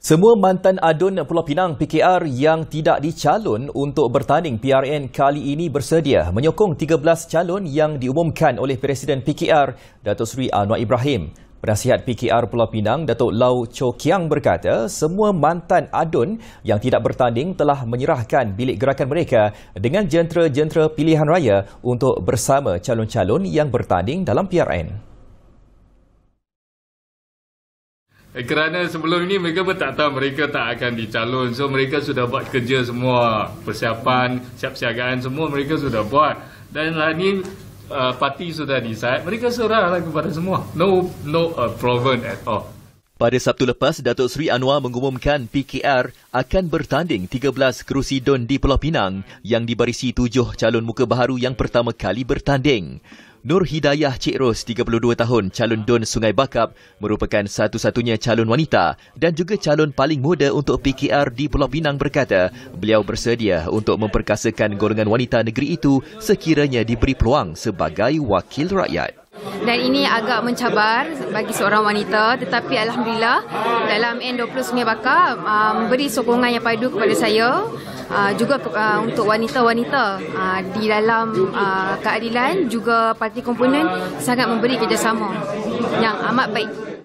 Semua mantan adun Pulau Pinang PKR yang tidak dicalon untuk bertanding PRN kali ini bersedia menyokong 13 calon yang diumumkan oleh Presiden PKR Datuk Sri Anwar Ibrahim. Penasihat PKR Pulau Pinang Datuk Lau Cho Kiang berkata semua mantan adun yang tidak bertanding telah menyerahkan bilik gerakan mereka dengan jentera-jentera pilihan raya untuk bersama calon-calon yang bertanding dalam PRN. Eh, kerana sebelum ini mereka pun tak tahu mereka tak akan dicalon So mereka sudah buat kerja semua Persiapan, siap-siagaan semua mereka sudah buat Dan hari ini uh, parti sudah decide Mereka serahlah kepada semua No no uh, problem at all pada Sabtu lepas, Datuk Seri Anwar mengumumkan PKR akan bertanding 13 kerusi don di Pulau Pinang yang dibarisi tujuh calon muka baharu yang pertama kali bertanding. Nur Hidayah Cik Ros, 32 tahun, calon Don Sungai Bakap, merupakan satu-satunya calon wanita dan juga calon paling muda untuk PKR di Pulau Pinang berkata beliau bersedia untuk memperkasakan golongan wanita negeri itu sekiranya diberi peluang sebagai wakil rakyat dan ini agak mencabar bagi seorang wanita tetapi alhamdulillah dalam N20 Sungai Bakar um, sokongan yang padu kepada saya uh, juga uh, untuk wanita-wanita uh, di dalam uh, keadilan juga parti komponen sangat memberi kerjasama yang amat baik